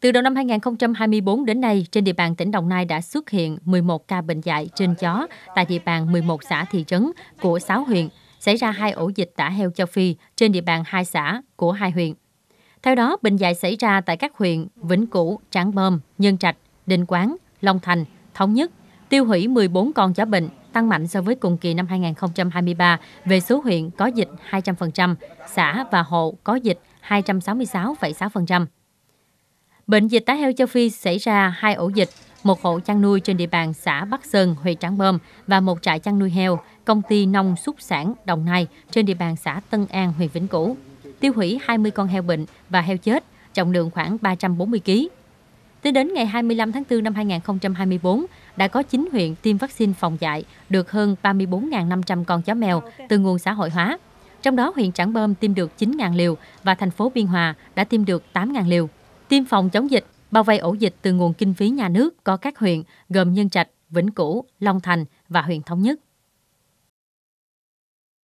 Từ đầu năm 2024 đến nay, trên địa bàn tỉnh Đồng Nai đã xuất hiện 11 ca bệnh dạy trên chó tại địa bàn 11 xã thị trấn của 6 huyện, xảy ra hai ổ dịch tả heo châu Phi trên địa bàn 2 xã của 2 huyện. Theo đó, bệnh dạy xảy ra tại các huyện Vĩnh Cửu, Trảng Bơm, Nhân Trạch, Định Quán, Long Thành, Thống Nhất, tiêu hủy 14 con chó bệnh, tăng mạnh so với cùng kỳ năm 2023 về số huyện có dịch 200%, xã và hộ có dịch 266,6%. Bệnh dịch tả heo châu Phi xảy ra hai ổ dịch, một hộ chăn nuôi trên địa bàn xã Bắc Sơn, huyện Trảng Bơm và một trại chăn nuôi heo, công ty nông xúc sản Đồng Nai trên địa bàn xã Tân An, huyện Vĩnh Cửu. Tiêu hủy 20 con heo bệnh và heo chết, trọng lượng khoảng 340 kg. Tính đến ngày 25 tháng 4 năm 2024, đã có 9 huyện tiêm vaccine phòng dạy được hơn 34.500 con chó mèo từ nguồn xã hội hóa. Trong đó, huyện Trảng Bơm tiêm được 9.000 liều và thành phố Biên Hòa đã tiêm được 8.000 liều. Tiêm phòng chống dịch, bao vây ổ dịch từ nguồn kinh phí nhà nước có các huyện gồm Nhân Trạch, Vĩnh Cửu, Long Thành và huyện Thống Nhất.